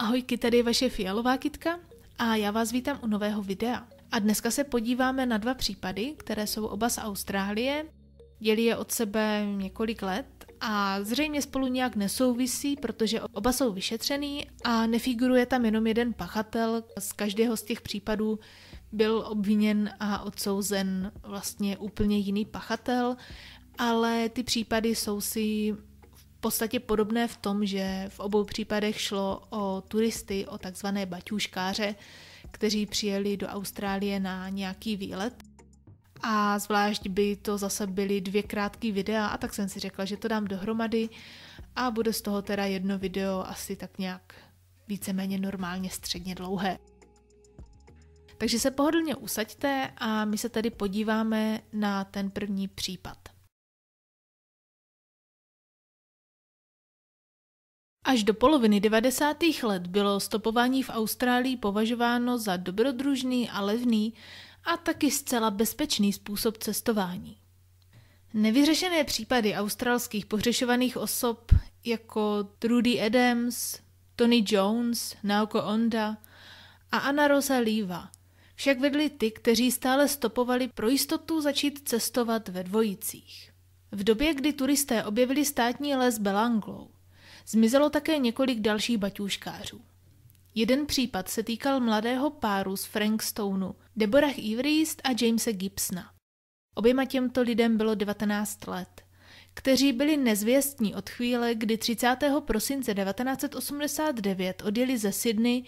Ahojky, tady je vaše fialová kitka a já vás vítám u nového videa. A dneska se podíváme na dva případy, které jsou oba z Austrálie. Dělí je od sebe několik let a zřejmě spolu nějak nesouvisí, protože oba jsou vyšetřený a nefiguruje tam jenom jeden pachatel. Z každého z těch případů byl obviněn a odsouzen vlastně úplně jiný pachatel, ale ty případy jsou si podstatě podobné v tom, že v obou případech šlo o turisty, o takzvané baťuškáře, kteří přijeli do Austrálie na nějaký výlet. A zvlášť by to zase byly dvě krátké videa a tak jsem si řekla, že to dám dohromady a bude z toho teda jedno video asi tak nějak víceméně normálně středně dlouhé. Takže se pohodlně usaďte a my se tady podíváme na ten první případ. Až do poloviny 90. let bylo stopování v Austrálii považováno za dobrodružný a levný a taky zcela bezpečný způsob cestování. Nevyřešené případy australských pohřešovaných osob jako Trudy Adams, Tony Jones, Naoko Onda a Anna Rosa Leva však vedli ty, kteří stále stopovali pro jistotu začít cestovat ve dvojicích. V době, kdy turisté objevili státní les Belanglou, Zmizelo také několik dalších baťůškářů. Jeden případ se týkal mladého páru z Frankstonu, Deborah Ivriest a Jamesa Gibsona. Oběma těmto lidem bylo 19 let, kteří byli nezvěstní od chvíle, kdy 30. prosince 1989 odjeli ze Sydney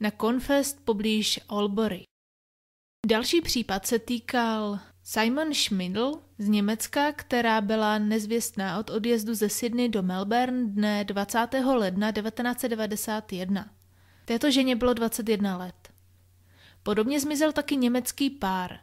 na Confest poblíž Albury. Další případ se týkal Simon Schmidl z Německa, která byla nezvěstná od odjezdu ze Sydney do Melbourne dne 20. ledna 1991. Této ženě bylo 21 let. Podobně zmizel taky německý pár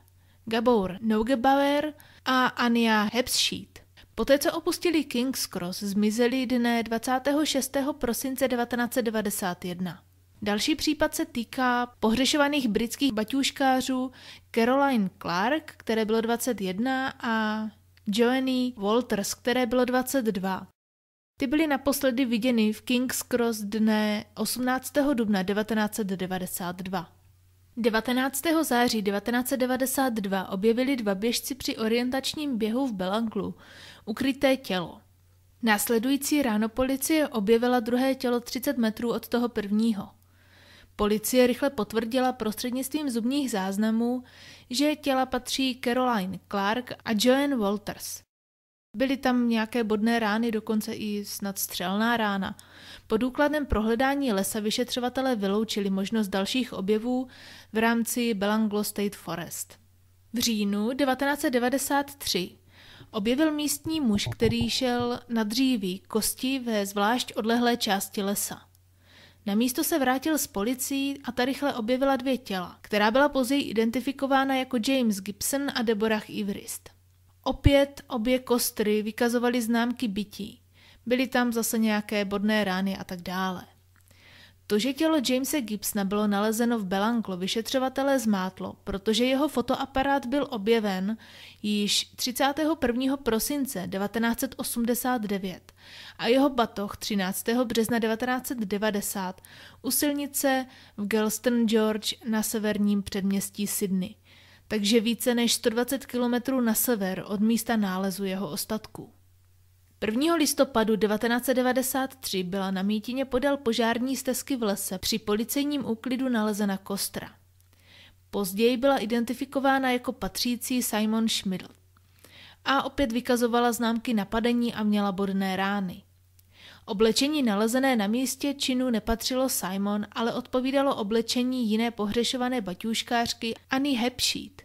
Gabor Nogebauer a Anja Hepschied. Poté, co opustili King's Cross, zmizeli dne 26. prosince 1991. Další případ se týká pohřešovaných britských baťuškářů Caroline Clark, které bylo 21, a Joanny Walters, které bylo 22. Ty byly naposledy viděny v King's Cross dne 18. dubna 1992. 19. září 1992 objevili dva běžci při orientačním běhu v Belanglu ukryté tělo. Následující ráno policie objevila druhé tělo 30 metrů od toho prvního. Policie rychle potvrdila prostřednictvím zubních záznamů, že těla patří Caroline Clark a Joanne Walters. Byly tam nějaké bodné rány, dokonce i snad střelná rána. Po důkladném prohledání lesa vyšetřovatele vyloučili možnost dalších objevů v rámci Belanglo State Forest. V říjnu 1993 objevil místní muž, který šel na dříví kosti ve zvlášť odlehlé části lesa. Na místo se vrátil s policií a ta rychle objevila dvě těla, která byla později identifikována jako James Gibson a Deborah Ivrist. Opět obě kostry vykazovaly známky bytí. Byly tam zase nějaké bodné rány a tak dále. To, že tělo Jamesa Gibsona bylo nalezeno v Belanglo, vyšetřovatele zmátlo, protože jeho fotoaparát byl objeven již 31. prosince 1989 a jeho batoh 13. března 1990 u silnice v Gelston George na severním předměstí Sydney, takže více než 120 kilometrů na sever od místa nálezu jeho ostatků. 1. listopadu 1993 byla na mítině podél požární stezky v lese při policejním úklidu nalezena kostra. Později byla identifikována jako patřící Simon Schmidl. A opět vykazovala známky napadení a měla bodné rány. Oblečení nalezené na místě činu nepatřilo Simon, ale odpovídalo oblečení jiné pohřešované baťůškářky Annie Hepsheet.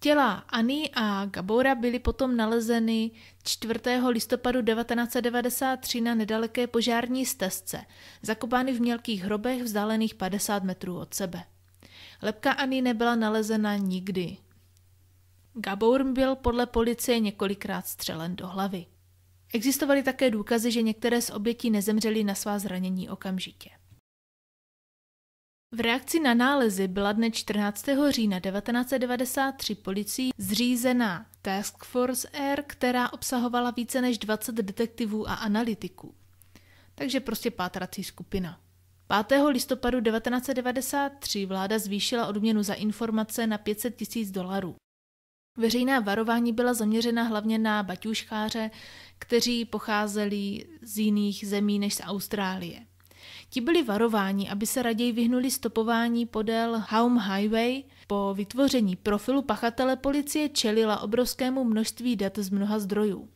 Těla Ani a Gabora byly potom nalezeny 4. listopadu 1993 na nedaleké požární stezce, zakopány v mělkých hrobech vzdálených 50 metrů od sebe. Lepka Ani nebyla nalezena nikdy. Gabour byl podle policie několikrát střelen do hlavy. Existovaly také důkazy, že některé z obětí nezemřely na svá zranění okamžitě. V reakci na nálezy byla dne 14. října 1993 policií zřízená Task Force Air, která obsahovala více než 20 detektivů a analytiků. Takže prostě pátrací skupina. 5. listopadu 1993 vláda zvýšila odměnu za informace na 500 tisíc dolarů. Veřejná varování byla zaměřena hlavně na baťuškáře, kteří pocházeli z jiných zemí než z Austrálie. Ti byli varováni, aby se raději vyhnuli stopování podél Haum Highway. Po vytvoření profilu pachatele policie čelila obrovskému množství dat z mnoha zdrojů.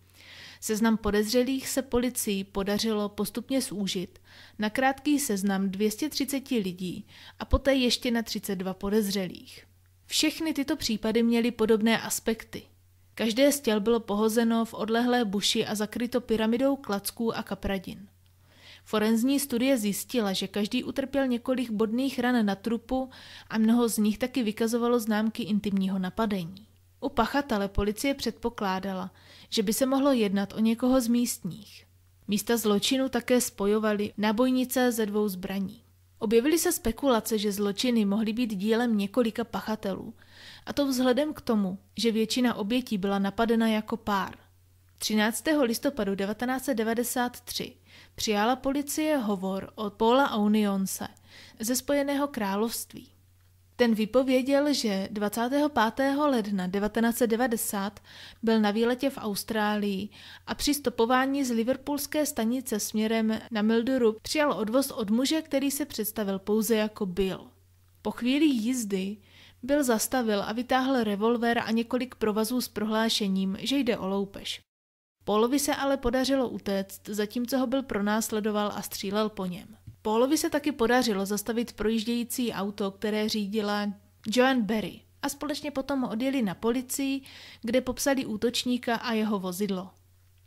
Seznam podezřelých se policii podařilo postupně zúžit na krátký seznam 230 lidí a poté ještě na 32 podezřelých. Všechny tyto případy měly podobné aspekty. Každé z těl bylo pohozeno v odlehlé buši a zakryto pyramidou klacků a kapradin. Forenzní studie zjistila, že každý utrpěl několik bodných ran na trupu a mnoho z nich taky vykazovalo známky intimního napadení. U pachatele policie předpokládala, že by se mohlo jednat o někoho z místních. Místa zločinu také spojovaly nábojnice ze dvou zbraní. Objevily se spekulace, že zločiny mohly být dílem několika pachatelů, a to vzhledem k tomu, že většina obětí byla napadena jako pár. 13. listopadu 1993 přijala policie hovor od Paula Onionse ze Spojeného království. Ten vypověděl, že 25. ledna 1990 byl na výletě v Austrálii a při stopování z liverpoolské stanice směrem na Milduru přijal odvoz od muže, který se představil pouze jako Bill. Po chvíli jízdy byl zastavil a vytáhl revolver a několik provazů s prohlášením, že jde o loupež. Polovi se ale podařilo utéct, zatímco ho byl pronásledoval a střílel po něm. Polovi se taky podařilo zastavit projíždějící auto, které řídila Joan Berry a společně potom odjeli na policii, kde popsali útočníka a jeho vozidlo.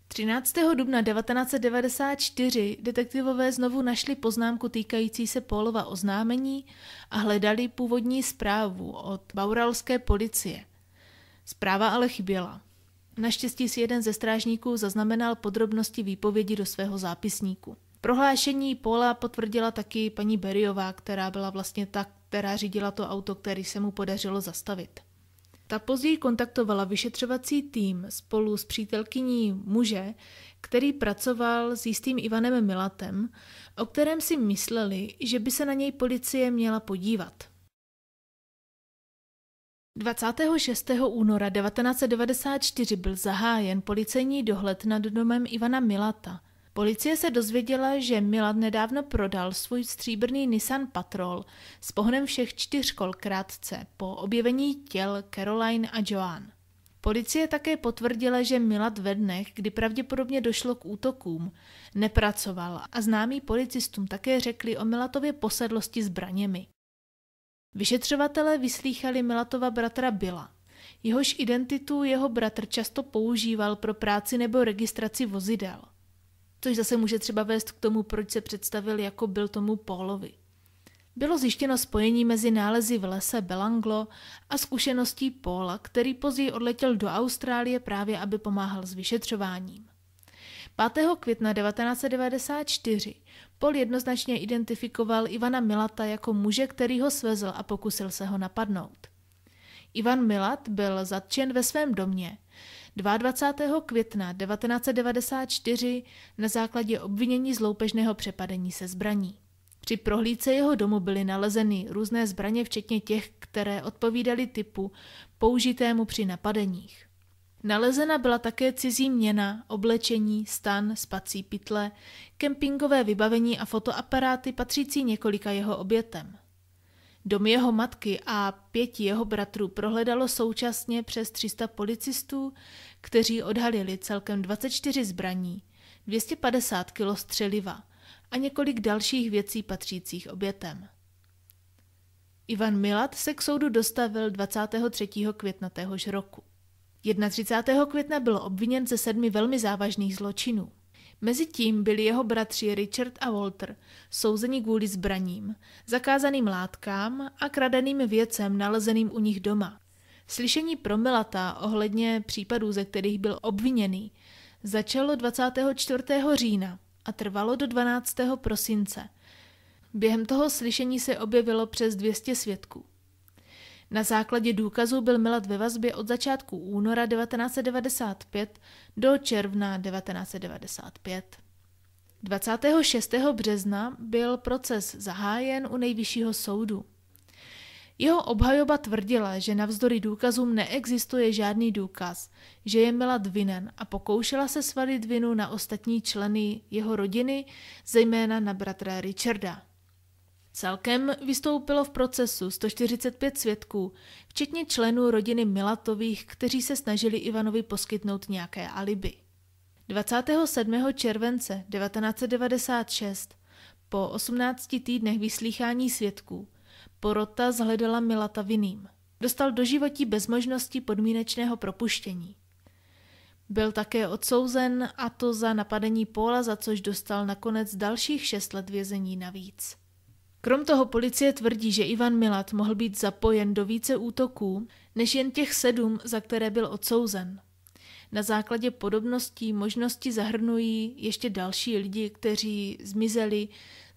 13. dubna 1994 detektivové znovu našli poznámku týkající se Pólova oznámení a hledali původní zprávu od bauralské policie. Zpráva ale chyběla. Naštěstí si jeden ze strážníků zaznamenal podrobnosti výpovědi do svého zápisníku. Prohlášení Paula potvrdila taky paní Beriová, která byla vlastně ta, která řídila to auto, který se mu podařilo zastavit. Ta později kontaktovala vyšetřovací tým spolu s přítelkyní muže, který pracoval s jistým Ivanem Milatem, o kterém si mysleli, že by se na něj policie měla podívat. 26. února 1994 byl zahájen policejní dohled nad domem Ivana Milata. Policie se dozvěděla, že Milat nedávno prodal svůj stříbrný Nissan Patrol s pohonem všech čtyř kol krátce po objevení těl Caroline a Joan. Policie také potvrdila, že Milat ve dnech, kdy pravděpodobně došlo k útokům, nepracoval a známí policistům také řekli o Milatově posedlosti zbraněmi. Vyšetřovatelé vyslýchali Milatova bratra Bila, jehož identitu jeho bratr často používal pro práci nebo registraci vozidel. Což zase může třeba vést k tomu, proč se představil jako byl tomu Pólovi. Bylo zjištěno spojení mezi nálezy v lese Belanglo a zkušeností Póla, který později odletěl do Austrálie právě aby pomáhal s vyšetřováním. 5. května 1994 Pol jednoznačně identifikoval Ivana Milata jako muže, který ho svezl a pokusil se ho napadnout. Ivan Milat byl zatčen ve svém domě. 22. května 1994 na základě obvinění z loupežného přepadení se zbraní. Při prohlídce jeho domu byly nalezeny různé zbraně, včetně těch, které odpovídaly typu použitému při napadeních. Nalezena byla také cizí měna, oblečení, stan, spací pytle, kempingové vybavení a fotoaparáty patřící několika jeho obětem. Dom jeho matky a pěti jeho bratrů prohledalo současně přes 300 policistů, kteří odhalili celkem 24 zbraní, 250 kg střeliva a několik dalších věcí patřících obětem. Ivan Milat se k soudu dostavil 23. května téhož roku. 31. května byl obviněn ze sedmi velmi závažných zločinů. Mezitím byli jeho bratři Richard a Walter souzeni kvůli zbraním, zakázaným látkám a kradeným věcem nalezeným u nich doma. Slyšení promilata ohledně případů, ze kterých byl obviněný, začalo 24. října a trvalo do 12. prosince. Během toho slyšení se objevilo přes 200 svědků. Na základě důkazů byl Milad ve vazbě od začátku února 1995 do června 1995. 26. března byl proces zahájen u nejvyššího soudu. Jeho obhajoba tvrdila, že navzdory důkazům neexistuje žádný důkaz, že je Milad vinen a pokoušela se svalit vinu na ostatní členy jeho rodiny, zejména na bratra Richarda. Celkem vystoupilo v procesu 145 svědků, včetně členů rodiny Milatových, kteří se snažili Ivanovi poskytnout nějaké alibi. 27. července 1996, po 18 týdnech vyslýchání svědků, porota zhledala Milata vinným. Dostal do životí bez možnosti podmínečného propuštění. Byl také odsouzen a to za napadení Póla, za což dostal nakonec dalších šest let vězení navíc. Krom toho policie tvrdí, že Ivan Milat mohl být zapojen do více útoků, než jen těch sedm, za které byl odsouzen. Na základě podobností možnosti zahrnují ještě další lidi, kteří zmizeli,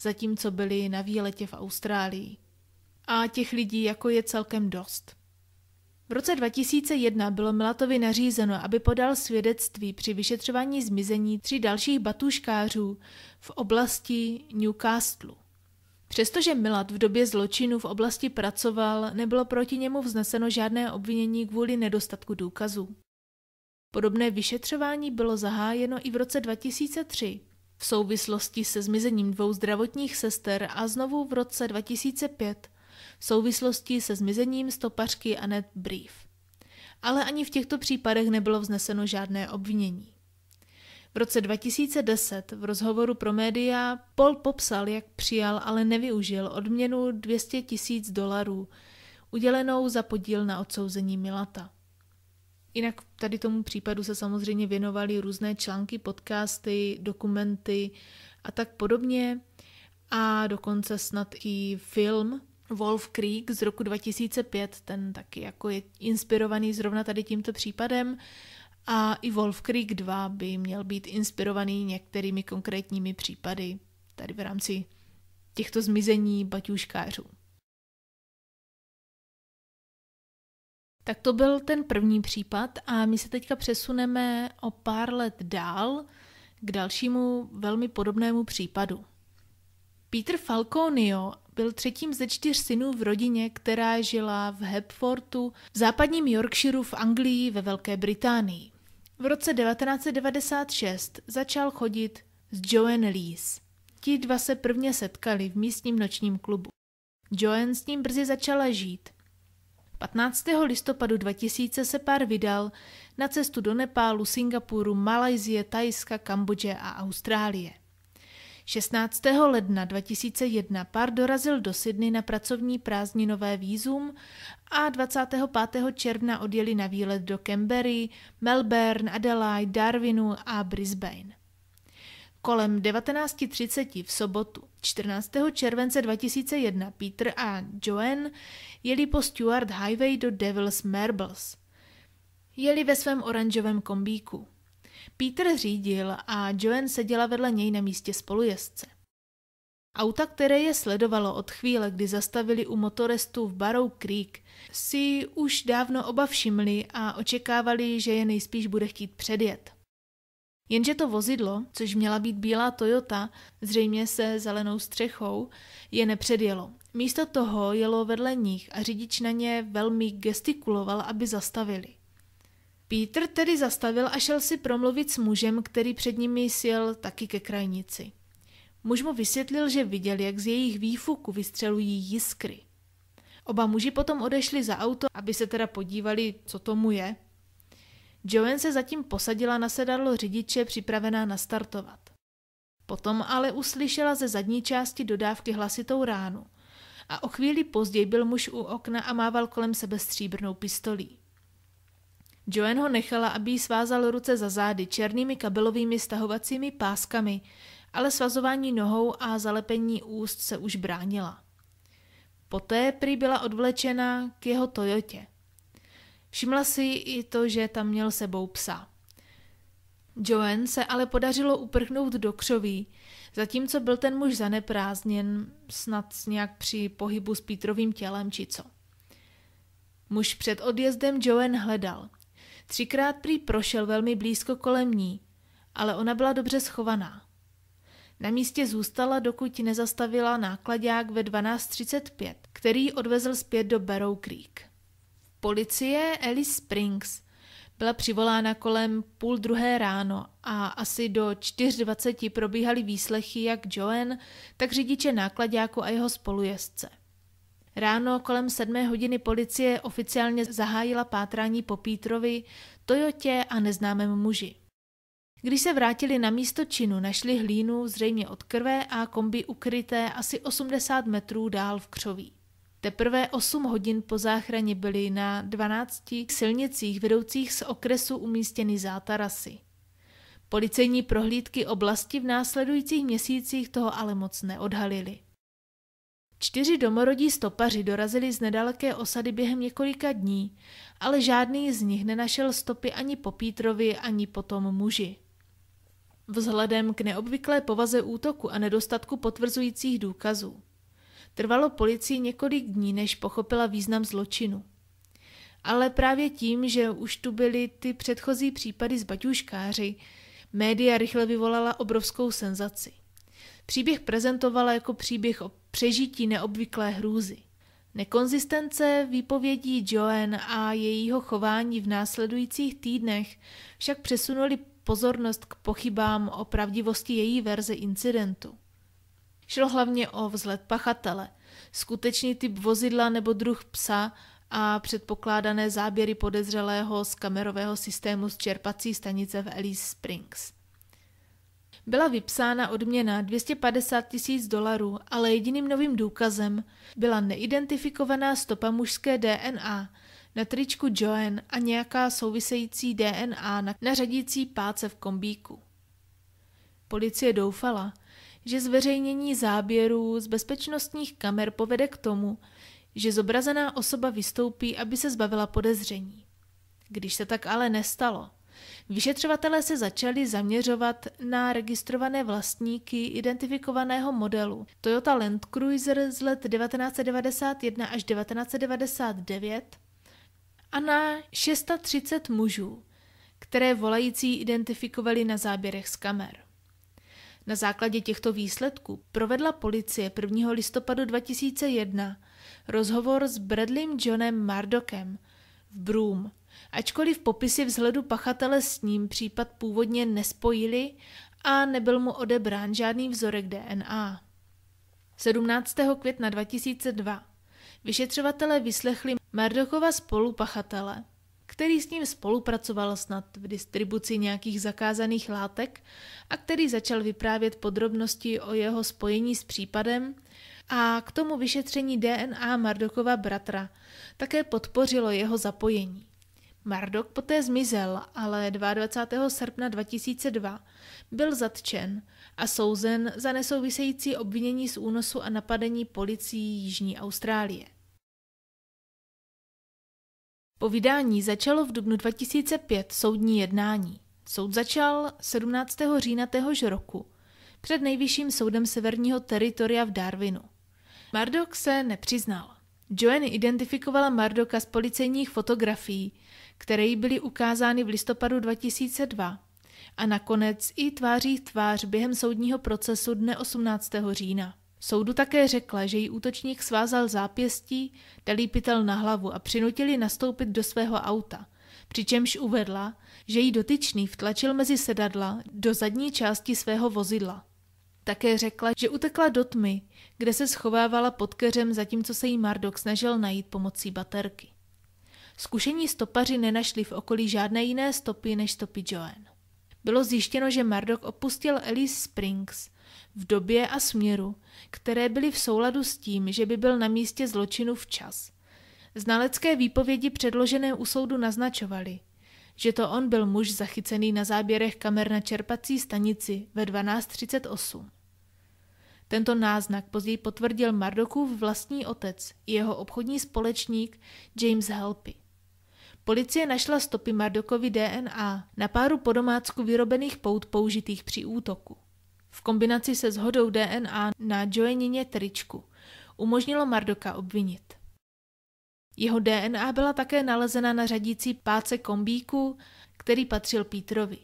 zatímco byli na výletě v Austrálii. A těch lidí jako je celkem dost. V roce 2001 bylo Milatovi nařízeno, aby podal svědectví při vyšetřování zmizení tří dalších batuškářů v oblasti Newcastle. Přestože Milat v době zločinu v oblasti pracoval, nebylo proti němu vzneseno žádné obvinění kvůli nedostatku důkazů. Podobné vyšetřování bylo zahájeno i v roce 2003 v souvislosti se zmizením dvou zdravotních sester a znovu v roce 2005 v souvislosti se zmizením stopařky Annette Brief. Ale ani v těchto případech nebylo vzneseno žádné obvinění. V roce 2010 v rozhovoru pro média Paul popsal, jak přijal, ale nevyužil odměnu 200 tisíc dolarů, udělenou za podíl na odsouzení Milata. Jinak tady tomu případu se samozřejmě věnovaly různé články, podcasty, dokumenty a tak podobně. A dokonce snad i film Wolf Creek z roku 2005, ten taky jako je inspirovaný zrovna tady tímto případem a i Wolf Creek 2 by měl být inspirovaný některými konkrétními případy tady v rámci těchto zmizení baťuškářů. Tak to byl ten první případ a my se teďka přesuneme o pár let dál k dalšímu velmi podobnému případu. Peter Falconio byl třetím ze čtyř synů v rodině, která žila v Hepfortu v západním Yorkshireu v Anglii ve Velké Británii. V roce 1996 začal chodit s Joan Lees. Ti dva se prvně setkali v místním nočním klubu. Joan s ním brzy začala žít. 15. listopadu 2000 se pár vydal na cestu do Nepálu, Singapuru, Malajzie, Tajska, Kambodže a Austrálie. 16. ledna 2001 pár dorazil do Sydney na pracovní prázdninové výzum a 25. června odjeli na výlet do Canberry, Melbourne, Adelaide, Darwinu a Brisbane. Kolem 19.30 v sobotu 14. července 2001 Peter a Joanne jeli po Stuart Highway do Devil's Marbles. Jeli ve svém oranžovém kombíku. Peter řídil a Joen seděla vedle něj na místě spolujezdce. Auta, které je sledovalo od chvíle, kdy zastavili u motorestu v Barrow Creek, si už dávno oba všimli a očekávali, že je nejspíš bude chtít předjet. Jenže to vozidlo, což měla být bílá Toyota, zřejmě se zelenou střechou, je nepředjelo. Místo toho jelo vedle nich a řidič na ně velmi gestikuloval, aby zastavili. Pítr tedy zastavil a šel si promluvit s mužem, který před nimi sjel taky ke krajnici. Muž mu vysvětlil, že viděl, jak z jejich výfuku vystřelují jiskry. Oba muži potom odešli za auto, aby se teda podívali, co tomu je. Joanne se zatím posadila na sedadlo řidiče, připravená nastartovat. Potom ale uslyšela ze zadní části dodávky hlasitou ránu a o chvíli později byl muž u okna a mával kolem sebe stříbrnou pistolí. Joan ho nechala, aby jí svázal ruce za zády černými kabelovými stahovacími páskami, ale svazování nohou a zalepení úst se už bránila. Poté prý byla odvlečena k jeho Toyotě. Všimla si i to, že tam měl sebou psa. Joan se ale podařilo uprchnout do křoví, zatímco byl ten muž zaneprázdněn, snad nějak při pohybu s Pítrovým tělem či co. Muž před odjezdem Joan hledal – Třikrát prý prošel velmi blízko kolem ní, ale ona byla dobře schovaná. Na místě zůstala, dokud nezastavila nákladák ve 12.35, který odvezl zpět do Barrow Creek. Policie Alice Springs byla přivolána kolem půl druhé ráno a asi do 4.20 probíhaly výslechy jak Joan, tak řidiče nákladáku a jeho spolujezdce. Ráno kolem sedmé hodiny policie oficiálně zahájila pátrání po Pítrovi, Toyotě a neznámém muži. Když se vrátili na místo činu, našli hlínu zřejmě od krve a kombi ukryté asi 80 metrů dál v křoví. Teprve 8 hodin po záchraně byli na 12 silnicích vedoucích z okresu umístěny zátarasy. Policejní prohlídky oblasti v následujících měsících toho ale moc neodhalily. Čtyři domorodí stopaři dorazili z nedaleké osady během několika dní, ale žádný z nich nenašel stopy ani po Pítrovi, ani po tom muži. Vzhledem k neobvyklé povaze útoku a nedostatku potvrzujících důkazů. Trvalo policii několik dní, než pochopila význam zločinu. Ale právě tím, že už tu byly ty předchozí případy s baťuškáři, média rychle vyvolala obrovskou senzaci. Příběh prezentovala jako příběh o přežití neobvyklé hrůzy. Nekonzistence výpovědí Joan a jejího chování v následujících týdnech však přesunuli pozornost k pochybám o pravdivosti její verze incidentu. Šlo hlavně o vzhled pachatele, skutečný typ vozidla nebo druh psa a předpokládané záběry podezřelého z kamerového systému z čerpací stanice v Alice Springs. Byla vypsána odměna 250 tisíc dolarů, ale jediným novým důkazem byla neidentifikovaná stopa mužské DNA na tričku Joen a nějaká související DNA na řadící páce v kombíku. Policie doufala, že zveřejnění záběrů z bezpečnostních kamer povede k tomu, že zobrazená osoba vystoupí, aby se zbavila podezření. Když se tak ale nestalo – Vyšetřovatelé se začali zaměřovat na registrované vlastníky identifikovaného modelu Toyota Land Cruiser z let 1991 až 1999 a na 630 mužů, které volající identifikovali na záběrech z kamer. Na základě těchto výsledků provedla policie 1. listopadu 2001 rozhovor s Bradleym Johnem Mardokem v Broome, ačkoliv popisy vzhledu pachatele s ním případ původně nespojili a nebyl mu odebrán žádný vzorek DNA. 17. května 2002 vyšetřovatelé vyslechli Mardochova spolupachatele, který s ním spolupracoval snad v distribuci nějakých zakázaných látek a který začal vyprávět podrobnosti o jeho spojení s případem a k tomu vyšetření DNA Mardokova bratra také podpořilo jeho zapojení. Mardok poté zmizel, ale 22. srpna 2002 byl zatčen a souzen za nesouvisející obvinění z únosu a napadení policií Jižní Austrálie. Po vydání začalo v dubnu 2005 soudní jednání. Soud začal 17. října téhož roku před nejvyšším soudem severního teritoria v Darwinu. Mardok se nepřiznal. Joanne identifikovala Mardoka z policejních fotografií, které jí byly ukázány v listopadu 2002 a nakonec i tváří v tvář během soudního procesu dne 18. října. Soudu také řekla, že jí útočník svázal zápěstí, dalí pytel na hlavu a přinutili nastoupit do svého auta, přičemž uvedla, že jí dotyčný vtlačil mezi sedadla do zadní části svého vozidla. Také řekla, že utekla do tmy, kde se schovávala pod keřem, zatímco se jí Mardok snažil najít pomocí baterky. Zkušení stopaři nenašli v okolí žádné jiné stopy než stopy Joan. Bylo zjištěno, že Mardok opustil Alice Springs v době a směru, které byly v souladu s tím, že by byl na místě zločinu včas. Znalecké výpovědi předložené u soudu naznačovaly, že to on byl muž zachycený na záběrech kamer na čerpací stanici ve 12.38. Tento náznak později potvrdil Mardokův vlastní otec i jeho obchodní společník James Helpy. Policie našla stopy Mardokovi DNA na páru domácku vyrobených pout použitých při útoku. V kombinaci se shodou DNA na Joenině tričku umožnilo Mardoka obvinit. Jeho DNA byla také nalezena na řadící páce kombíku, který patřil Pítrovi.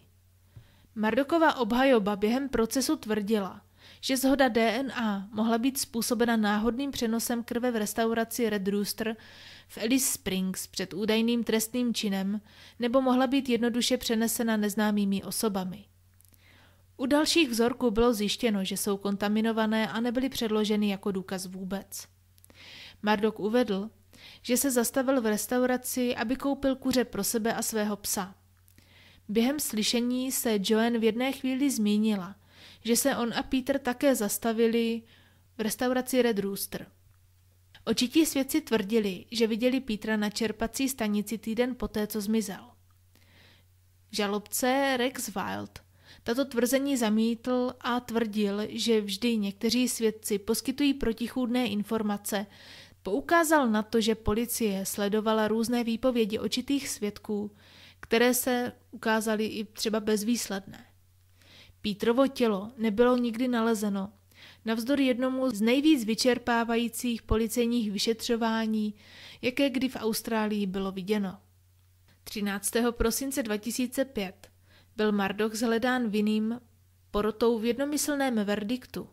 Mardokova obhajoba během procesu tvrdila, že zhoda DNA mohla být způsobena náhodným přenosem krve v restauraci Red Rooster v Alice Springs před údajným trestným činem nebo mohla být jednoduše přenesena neznámými osobami. U dalších vzorků bylo zjištěno, že jsou kontaminované a nebyly předloženy jako důkaz vůbec. Mardok uvedl, že se zastavil v restauraci, aby koupil kuře pro sebe a svého psa. Během slyšení se Joan v jedné chvíli zmínila, že se on a Peter také zastavili v restauraci Red Rooster. Očití svědci tvrdili, že viděli Petra na čerpací stanici týden poté, co zmizel. Žalobce Rex Wild tato tvrzení zamítl a tvrdil, že vždy někteří svědci poskytují protichůdné informace. Poukázal na to, že policie sledovala různé výpovědi očitých svědků, které se ukázaly i třeba bezvýsledné. Pítrovo tělo nebylo nikdy nalezeno. navzdor jednomu z nejvíc vyčerpávajících policejních vyšetřování, jaké kdy v Austrálii bylo viděno. 13. prosince 2005 byl Mardok zhledán vinným porotou v jednomyslném verdiktu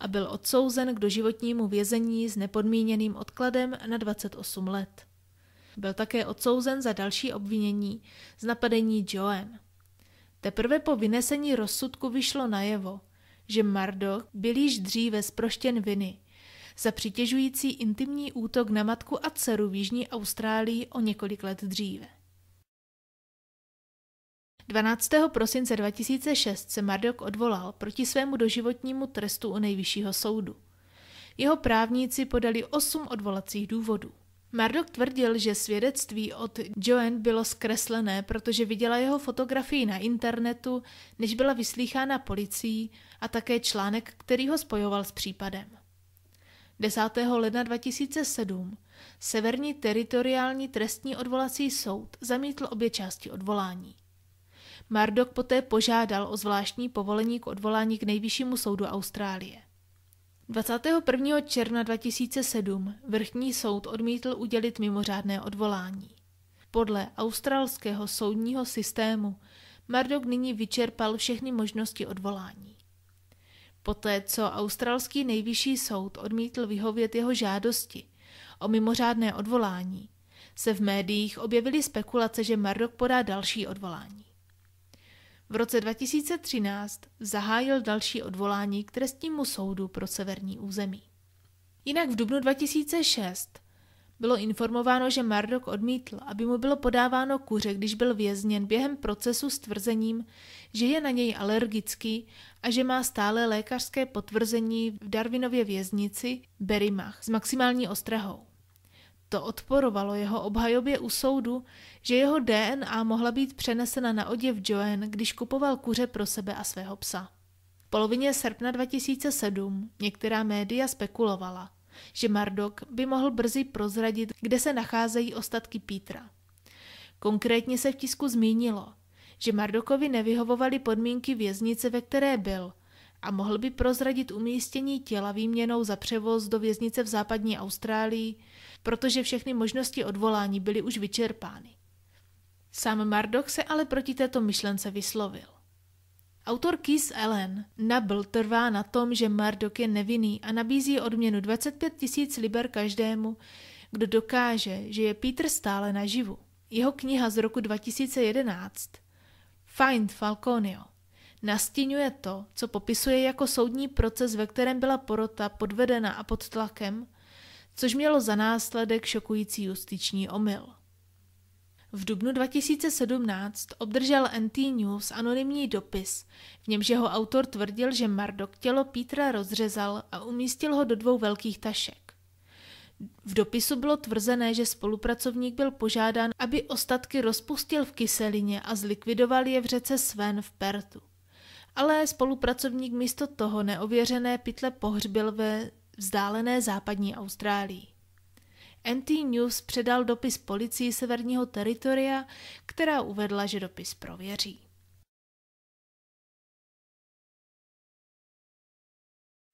a byl odsouzen k doživotnímu vězení s nepodmíněným odkladem na 28 let. Byl také odsouzen za další obvinění z napadení Joanne. Teprve po vynesení rozsudku vyšlo najevo, že Mardoch byl již dříve zproštěn viny za přitěžující intimní útok na matku a dceru v Jižní Austrálii o několik let dříve. 12. prosince 2006 se Mardok odvolal proti svému doživotnímu trestu u nejvyššího soudu. Jeho právníci podali osm odvolacích důvodů. Mardok tvrdil, že svědectví od Joan bylo zkreslené, protože viděla jeho fotografii na internetu, než byla vyslýchána policií a také článek, který ho spojoval s případem. 10. ledna 2007 Severní teritoriální trestní odvolací soud zamítl obě části odvolání. Mardok poté požádal o zvláštní povolení k odvolání k nejvyššímu soudu Austrálie. 21. června 2007 vrchní soud odmítl udělit mimořádné odvolání. Podle australského soudního systému Mardok nyní vyčerpal všechny možnosti odvolání. Poté, co australský nejvyšší soud odmítl vyhovět jeho žádosti o mimořádné odvolání, se v médiích objevily spekulace, že Mardok podá další odvolání. V roce 2013 zahájil další odvolání k trestnímu soudu pro severní území. Jinak v dubnu 2006 bylo informováno, že Mardok odmítl, aby mu bylo podáváno kuře, když byl vězněn během procesu s tvrzením, že je na něj alergický a že má stále lékařské potvrzení v Darwinově věznici Berimach s maximální ostrahou. To odporovalo jeho obhajobě u soudu, že jeho DNA mohla být přenesena na oděv Joen, když kupoval kuře pro sebe a svého psa. V polovině srpna 2007 některá média spekulovala, že Mardok by mohl brzy prozradit, kde se nacházejí ostatky Pítra. Konkrétně se v tisku zmínilo, že Mardokovi nevyhovovaly podmínky věznice, ve které byl, a mohl by prozradit umístění těla výměnou za převoz do věznice v západní Austrálii, protože všechny možnosti odvolání byly už vyčerpány. Sám Mardok se ale proti této myšlence vyslovil. Autor Kiss Ellen Nabl trvá na tom, že Mardok je nevinný a nabízí odměnu 25 tisíc liber každému, kdo dokáže, že je Peter stále naživu. Jeho kniha z roku 2011 Find Falconio nastínuje to, co popisuje jako soudní proces, ve kterém byla porota podvedena a pod tlakem – což mělo za následek šokující justiční omyl. V dubnu 2017 obdržel NT News anonymní dopis, v němž jeho autor tvrdil, že Mardok tělo Petra rozřezal a umístil ho do dvou velkých tašek. V dopisu bylo tvrzené, že spolupracovník byl požádán, aby ostatky rozpustil v kyselině a zlikvidoval je v řece Sven v Pertu. Ale spolupracovník místo toho neověřené pytle pohřbil ve vzdálené západní Austrálii. NT News předal dopis policii severního teritoria, která uvedla, že dopis prověří.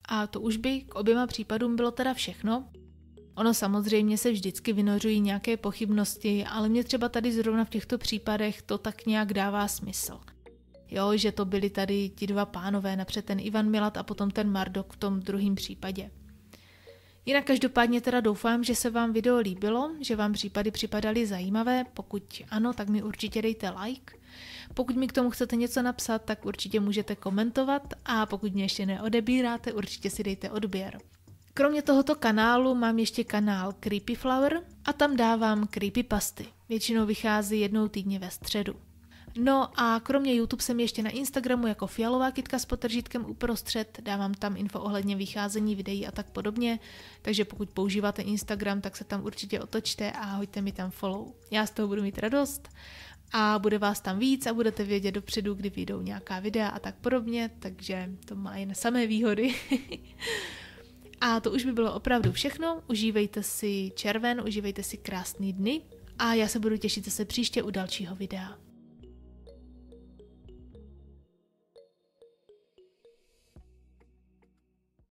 A to už by k oběma případům bylo teda všechno. Ono samozřejmě se vždycky vynořují nějaké pochybnosti, ale mě třeba tady zrovna v těchto případech to tak nějak dává smysl. Jo, že to byli tady ti dva pánové, napřed ten Ivan Milat a potom ten Mardok v tom druhém případě. Jinak každopádně teda doufám, že se vám video líbilo, že vám případy připadaly zajímavé. Pokud ano, tak mi určitě dejte like. Pokud mi k tomu chcete něco napsat, tak určitě můžete komentovat a pokud mě ještě neodebíráte, určitě si dejte odběr. Kromě tohoto kanálu mám ještě kanál Creepy Flower a tam dávám creepy pasty. Většinou vychází jednou týdně ve středu. No a kromě YouTube jsem ještě na Instagramu jako Fialová kytka s potržitkem uprostřed, dávám tam info ohledně vycházení videí a tak podobně, takže pokud používáte Instagram, tak se tam určitě otočte a hoďte mi tam follow. Já z toho budu mít radost a bude vás tam víc a budete vědět dopředu, kdy vyjdou nějaká videa a tak podobně, takže to má jen samé výhody. a to už by bylo opravdu všechno. Užívejte si červen, užívejte si krásný dny a já se budu těšit zase příště u dalšího videa.